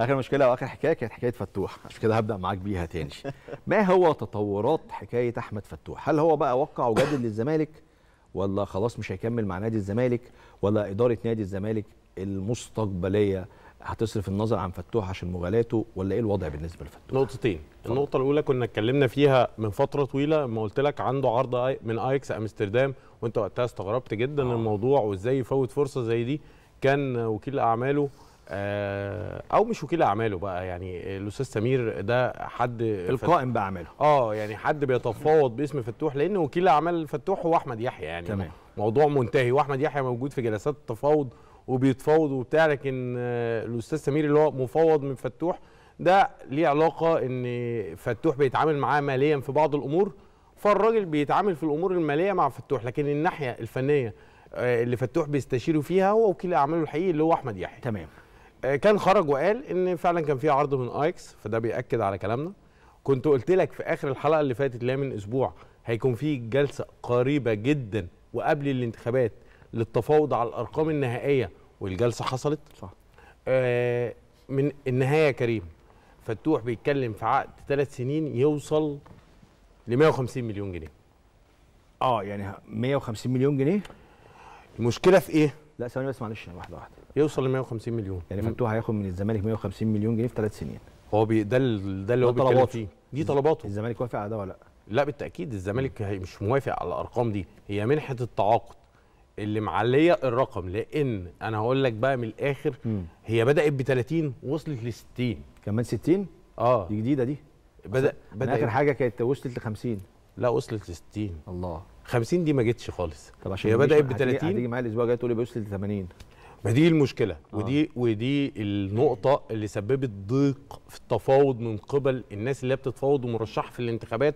اخر مشكله واخر حكايه كانت حكايه فتوح عشان كده هبدا معاك بيها تاني ما هو تطورات حكايه احمد فتوح هل هو بقى وقع وجدد للزمالك ولا خلاص مش هيكمل مع نادي الزمالك ولا اداره نادي الزمالك المستقبليه هتصرف النظر عن فتوح عشان مغالاته ولا ايه الوضع بالنسبه لفتوح نقطتين النقطه الاولى كنا اتكلمنا فيها من فتره طويله ما قلت لك عنده عرض من ايكس امستردام وانت وقتها استغربت جدا آه. الموضوع وازاي يفوت فرصه زي دي كان وكيل اعماله آه، او مش وكيل اعماله بقى يعني الاستاذ سمير ده حد القائم باعماله اه يعني حد بيتفاوض باسم فتوح لان وكيل اعمال فتوح هو احمد يحيى يعني تمام. موضوع منتهي واحمد يحيى موجود في جلسات التفاوض وبيتفاوض وبتاع لكن آه، الاستاذ سمير اللي هو مفوض من فتوح ده ليه علاقه ان فتوح بيتعامل معاه ماليا في بعض الامور فالراجل بيتعامل في الامور الماليه مع فتوح لكن الناحيه الفنيه آه، اللي فتوح بيستشيره فيها هو وكيل اعماله الحقيقي اللي هو احمد يحيى تمام آه، كان خرج وقال ان فعلا كان في عرض من ايكس فده بياكد على كلامنا كنت قلت لك في اخر الحلقه اللي فاتت اللي من اسبوع هيكون في جلسه قريبه جدا وقبل الانتخابات للتفاوض على الارقام النهائيه والجلسه حصلت صح آه من النهايه يا كريم فتوح بيتكلم في عقد ثلاث سنين يوصل ل 150 مليون جنيه اه يعني 150 مليون جنيه المشكله في ايه لا ثواني بس معلش واحده واحده يوصل ل 150 مليون يعني فتوح هياخد من الزمالك 150 مليون جنيه في ثلاث سنين هو بي ده ده اللي هو بيتكلم فيه دي طلباته الزمالك وافق على ده ولا لا؟ لا بالتاكيد الزمالك مش موافق على الارقام دي هي منحه التعاقد اللي معليه الرقم لان انا هقول لك بقى من الاخر مم. هي بدات ب 30 وصلت ل 60 كمان 60 اه دي جديده دي بدا بدا اخر حاجه كانت وصلت ل 50 لا وصلت ل 60 الله 50 دي ما جتش خالص طب عشان هي بدات ب 30 هتيجي معايا الاسبوع الجاي تقول لي وصلت ل 80 ما دي المشكله آه. ودي ودي النقطه اللي سببت ضيق في التفاوض من قبل الناس اللي بتتفاوض ومرشحه في الانتخابات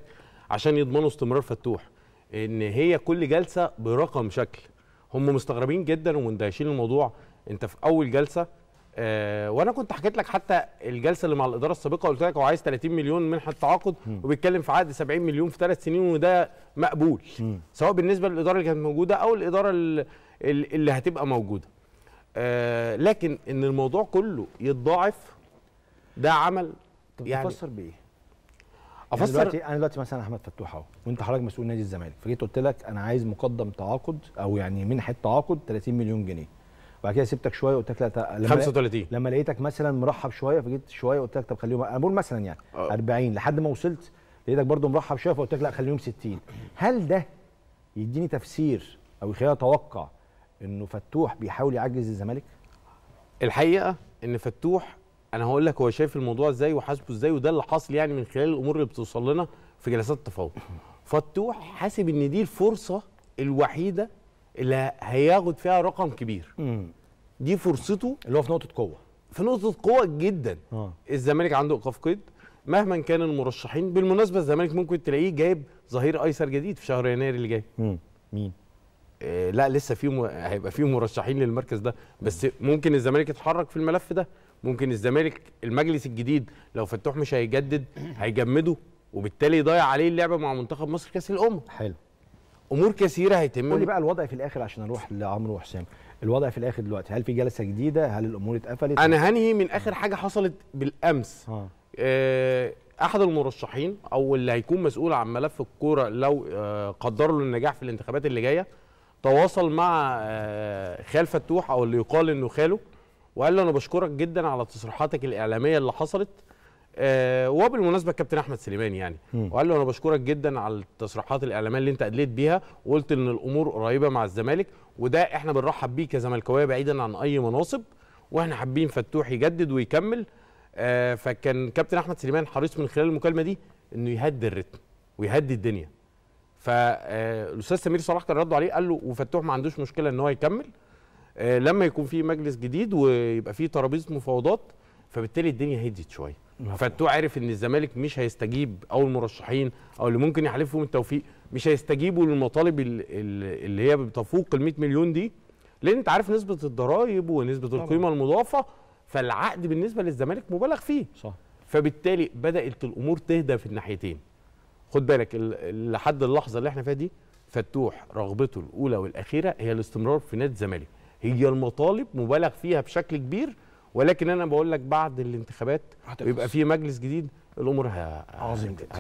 عشان يضمنوا استمرار فتوح ان هي كل جلسه برقم شكل هم مستغربين جدا ومندهشين الموضوع انت في اول جلسه آه وانا كنت حكيت لك حتى الجلسه اللي مع الاداره السابقه قلت لك هو عايز 30 مليون منحه تعاقد وبيتكلم في عقد 70 مليون في ثلاث سنين وده مقبول م. سواء بالنسبه للاداره اللي كانت موجوده او الاداره اللي, اللي هتبقى موجوده آه لكن ان الموضوع كله يتضاعف ده عمل يعني تفسر بايه؟ يعني افسر يعني دلوقتي انا دلوقتي مثلا احمد فتوح اهو وانت حضرتك مسؤول نادي الزمالك فجيت قلت لك انا عايز مقدم تعاقد او يعني منحه تعاقد 30 مليون جنيه وبعد كده سبتك شويه قلت لك لا لما 35 لما لقيتك مثلا مرحب شويه فجيت شويه قلت لك طب خليهم انا بقول مثلا يعني 40 آه. لحد ما وصلت لقيتك برده مرحب شويه فقلت لك لا خليهم 60 هل ده يديني تفسير او يخليني اتوقع انه فتوح بيحاول يعجز الزمالك؟ الحقيقه ان فتوح انا هقول لك هو شايف الموضوع ازاي وحاسبه ازاي وده اللي حاصل يعني من خلال الامور اللي بتوصل لنا في جلسات التفاوض فتوح حاسب ان دي الفرصه الوحيده اللي هياخد فيها رقم كبير مم. دي فرصته اللي هو في نقطه قوه في نقطه قوه جدا آه. الزمالك عنده ايقاف قيد مهما كان المرشحين بالمناسبه الزمالك ممكن تلاقيه جايب ظهير ايسر جديد في شهر يناير اللي جاي مين آه لا لسه في م... هيبقى في مرشحين للمركز ده بس مم. ممكن الزمالك يتحرك في الملف ده ممكن الزمالك المجلس الجديد لو فتوح مش هيجدد هيجمده وبالتالي يضيع عليه اللعبه مع منتخب مصر كاس الامم حلو امور كثيره هيتم قول لي بقى الوضع في الاخر عشان اروح لعمرو وحسام الوضع في الاخر دلوقتي هل في جلسه جديده هل الامور اتقفلت انا هنهي من اخر حاجه حصلت بالامس آه. آه، احد المرشحين او اللي هيكون مسؤول عن ملف الكوره لو قدر آه، قدروا له النجاح في الانتخابات اللي جايه تواصل مع آه، خال فتوح او اللي يقال انه خاله وقال له انا بشكرك جدا على تصريحاتك الاعلاميه اللي حصلت آه وبالمناسبه كابتن احمد سليمان يعني وقال له انا بشكرك جدا على التصريحات الاعلاميه اللي انت ادليت بيها وقلت ان الامور قريبه مع الزمالك وده احنا بنرحب بيه كزملكاويه بعيدا عن اي مناصب واحنا حابين فتوح يجدد ويكمل آه فكان كابتن احمد سليمان حريص من خلال المكالمه دي انه يهدي الريتم ويهدي الدنيا فالاستاذ آه، سمير صلاح كان رد عليه قال له وفتوح ما عندوش مشكله ان هو يكمل آه لما يكون في مجلس جديد ويبقى في ترابيزه مفاوضات فبالتالي الدنيا هديت شويه فتوح عارف ان الزمالك مش هيستجيب او المرشحين او اللي ممكن يحلفهم التوفيق مش هيستجيبوا للمطالب اللي هي بتفوق ال 100 مليون دي لان انت عارف نسبه الضرائب ونسبه طبعا. القيمه المضافه فالعقد بالنسبه للزمالك مبالغ فيه صح فبالتالي بدات الامور تهدى في الناحيتين خد بالك لحد اللحظه اللي احنا فيها دي فتوح رغبته الاولى والاخيره هي الاستمرار في نادي الزمالك هي المطالب مبالغ فيها بشكل كبير ولكن انا بقول لك بعد الانتخابات بيبقى في مجلس جديد الامور عظيم جدا